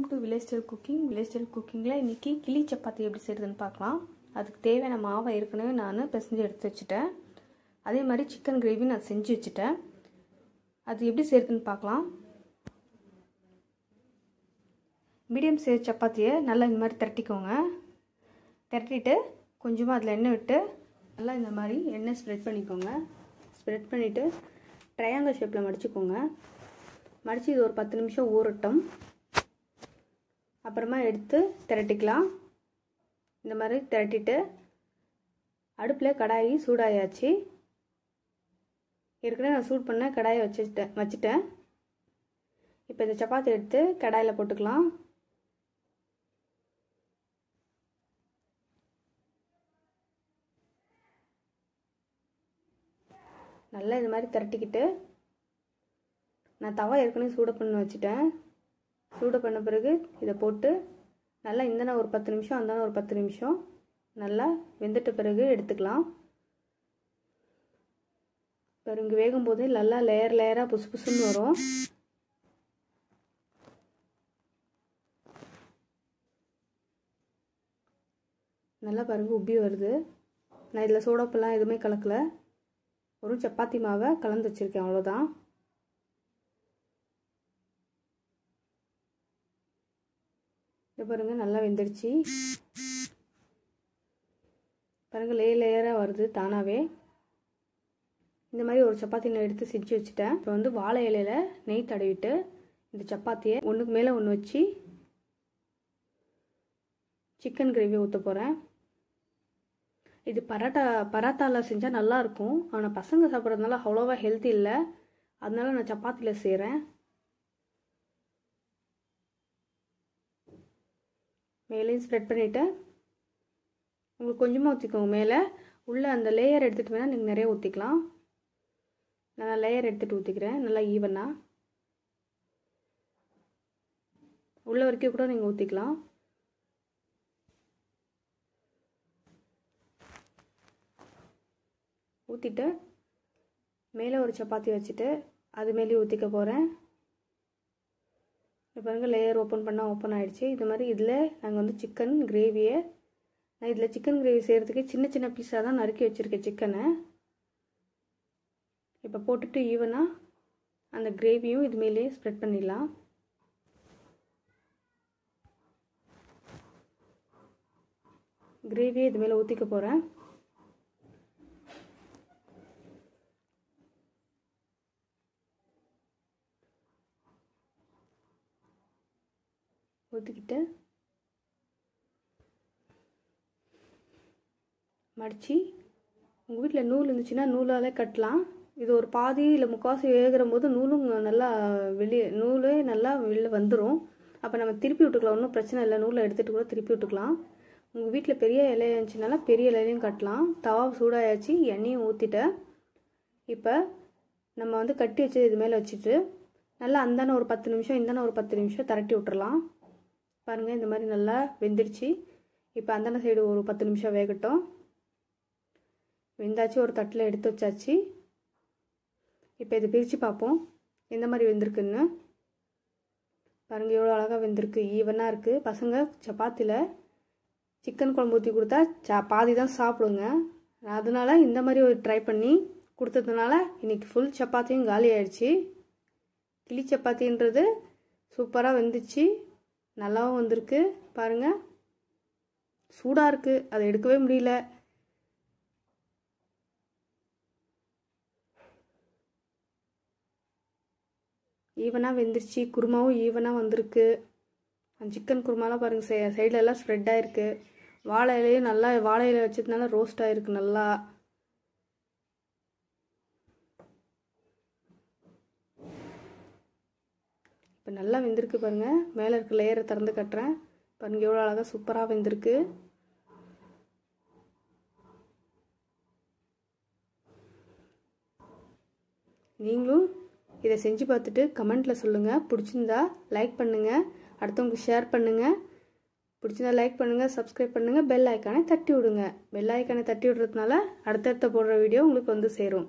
welcome to village style cooking village style குக்கிங்கில் இன்றைக்கி கிளி சப்பாத்தி எப்படி செய்கிறதுன்னு பார்க்கலாம் அதுக்கு தேவையான மாவை ஏற்கனவே நான் பிசைஞ்சு எடுத்து வச்சுட்டேன் அதே மாதிரி சிக்கன் கிரேவி நான் செஞ்சு வச்சுட்டேன் அது எப்படி செய்கிறதுன்னு பார்க்கலாம் மீடியம் சைஸ் சப்பாத்தியை நல்லா இந்த மாதிரி திரட்டிக்கோங்க திரட்டிட்டு கொஞ்சமாக அதில் எண்ணெய் விட்டு நல்லா இந்த மாதிரி எண்ணெய் ஸ்ப்ரெட் பண்ணிக்கோங்க ஸ்ப்ரெட் பண்ணிவிட்டு ட்ரையாங்கல் ஷேப்பில் மடிச்சுக்கோங்க மடித்து இது ஒரு பத்து நிமிஷம் ஊறட்டும் அப்புறமா எடுத்து திரட்டிக்கலாம் இந்த மாதிரி திரட்டிட்டு அடுப்பில் கடாயி சூடாயாச்சு ஏற்கனவே நான் சூட் பண்ண கடாயை வச்சுட்டேன் வச்சுட்டேன் இப்போ இந்த சப்பாத்தி எடுத்து கடாயில் போட்டுக்கலாம் நல்லா இது மாதிரி திரட்டிக்கிட்டு நான் தவா ஏற்கனவே சூட பண்ணி வச்சுட்டேன் சூடு பண்ண பிறகு இதை போட்டு நல்லா இந்தன ஒரு பத்து நிமிஷம் அந்தான ஒரு பத்து நிமிஷம் நல்லா வெந்துட்ட பிறகு எடுத்துக்கலாம் பாரு இங்கே வேகும்போது நல்லா லேயர் லேயராக புசு புசுன்னு வரும் நல்லா பாருங்கள் உப்பி வருது நான் இதில் சோடாப்பெல்லாம் எதுவுமே கலக்கலை ஒரு சப்பாத்தி மாவை கலந்து வச்சுருக்கேன் அவ்வளோதான் இது பாருங்கள் நல்லா வெந்துடுச்சு பாருங்கள் லேயர் லேயராக வருது தானாகவே இந்த மாதிரி ஒரு சப்பாத்தி நான் எடுத்து செஞ்சு வச்சுட்டேன் இப்போ வந்து வாழை இலையில் நெய் தடவிட்டு இந்த சப்பாத்தியை ஒன்றுக்கு மேலே ஒன்று வச்சு சிக்கன் கிரேவி ஊற்ற போகிறேன் இது பராட்டா பராட்டாவில் செஞ்சால் நல்லாயிருக்கும் ஆனால் பசங்க சாப்பிட்றதுனால அவ்வளோவா ஹெல்த்தி இல்லை அதனால நான் சப்பாத்தியில் செய்கிறேன் மேலேயும் ஸ்ப்ரெட் பண்ணிவிட்டேன் உங்களுக்கு கொஞ்சமாக ஊற்றிக்கோங்க மேலே உள்ளே அந்த லேயர் எடுத்துகிட்டு வேணால் நீங்கள் நிறைய ஊற்றிக்கலாம் நான் லேயர் எடுத்துகிட்டு ஊற்றிக்கிறேன் நல்லா ஈவனாக உள்ள வரைக்கும் கூட நீங்கள் ஊற்றிக்கலாம் ஊற்றிட்டு மேலே ஒரு சப்பாத்தி வச்சுட்டு அது மேலேயும் ஊற்றிக்க போகிறேன் இப்போ பாருங்கள் லேயர் ஓப்பன் பண்ணால் ஓப்பன் ஆகிடுச்சு இது மாதிரி இதில் நாங்கள் வந்து சிக்கன் கிரேவியை நான் இதில் சிக்கன் கிரேவி செய்கிறதுக்கு சின்ன சின்ன பீஸாக தான் நறுக்கி வச்சுருக்கேன் சிக்கனை இப்போ போட்டுட்டு ஈவனாக அந்த கிரேவியும் இது மேலேயே ஸ்ப்ரெட் பண்ணிடலாம் கிரேவியை இது மேலே ஊற்றிக்க போகிறேன் ஒதுக்கிட்டு மடித்து உங்கள் வீட்டில் நூல் இருந்துச்சுன்னா நூலாலே கட்டலாம் இது ஒரு பாதி இல்லை முக்காசி வேகிற போது நூலும் நல்லா வெளியே நூலே நல்லா வெளியில் வந்துடும் அப்போ நம்ம திருப்பி விட்டுக்கலாம் ஒன்றும் பிரச்சனை இல்லை நூலை எடுத்துகிட்டு கூட திருப்பி விட்டுக்கலாம் உங்கள் வீட்டில் பெரிய இலையா இருந்துச்சுனால பெரிய இலையிலையும் கட்டலாம் தவா சூடாயாச்சு எண்ணெயும் ஊற்றிட்டேன் இப்போ நம்ம வந்து கட்டி வச்சது இது மேலே வச்சுட்டு நல்லா அந்தான ஒரு பத்து நிமிஷம் இந்தான ஒரு பத்து நிமிஷம் திரட்டி விட்டுறலாம் பாருங்கள் இந்த மாதிரி நல்லா வெந்துடுச்சு இப்போ அந்தன சைடு ஒரு பத்து நிமிஷம் வேகட்டும் வெந்தாச்சு ஒரு தட்டில் எடுத்து வச்சாச்சு இப்போ இதை பிரித்து பார்ப்போம் எந்த மாதிரி வெந்திருக்குன்னு பாருங்கள் எவ்வளோ அழகாக வெந்திருக்கு ஈவனாக இருக்குது பசங்க சப்பாத்தியில் சிக்கன் குழம்பு ஊற்றி கொடுத்தா சா பாதி தான் சாப்பிடுங்க அதனால் இந்த மாதிரி ஒரு ட்ரை பண்ணி கொடுத்ததுனால இன்றைக்கி ஃபுல் சப்பாத்தியும் காலி ஆயிடுச்சு கிளி சப்பாத்தின்றது சூப்பராக வெந்துச்சு நல்லாவும் வந்திருக்கு பாருங்கள் சூடாக இருக்குது அதை எடுக்கவே முடியல ஈவனாக வெந்துருச்சு குருமாவும் ஈவனாக வந்திருக்கு அந்த சிக்கன் குருமாலாம் பாருங்கள் சை சைடில் எல்லாம் ஸ்ப்ரெட் ஆகிருக்கு வாழை இலையும் நல்லா வாழை இலையை வச்சதுனால ரோஸ்ட் ஆகிருக்கு நல்லா இப்போ நல்லா வெந்திருக்கு பாருங்கள் மேலே இருக்க லேயரை திறந்து கட்டுறேன் பாருங்க எவ்வளோ அழகாக சூப்பராக வெந்திருக்கு நீங்களும் இதை செஞ்சு பார்த்துட்டு கமெண்ட்டில் சொல்லுங்கள் பிடிச்சிருந்தா லைக் பண்ணுங்கள் அடுத்தவங்களுக்கு ஷேர் பண்ணுங்கள் பிடிச்சிருந்தா லைக் பண்ணுங்கள் சப்ஸ்கிரைப் பண்ணுங்கள் பெல் ஐக்கானை தட்டி விடுங்க பெல் ஐக்கானை தட்டி விடுறதுனால அடுத்தடுத்த போடுற வீடியோ உங்களுக்கு வந்து சேரும்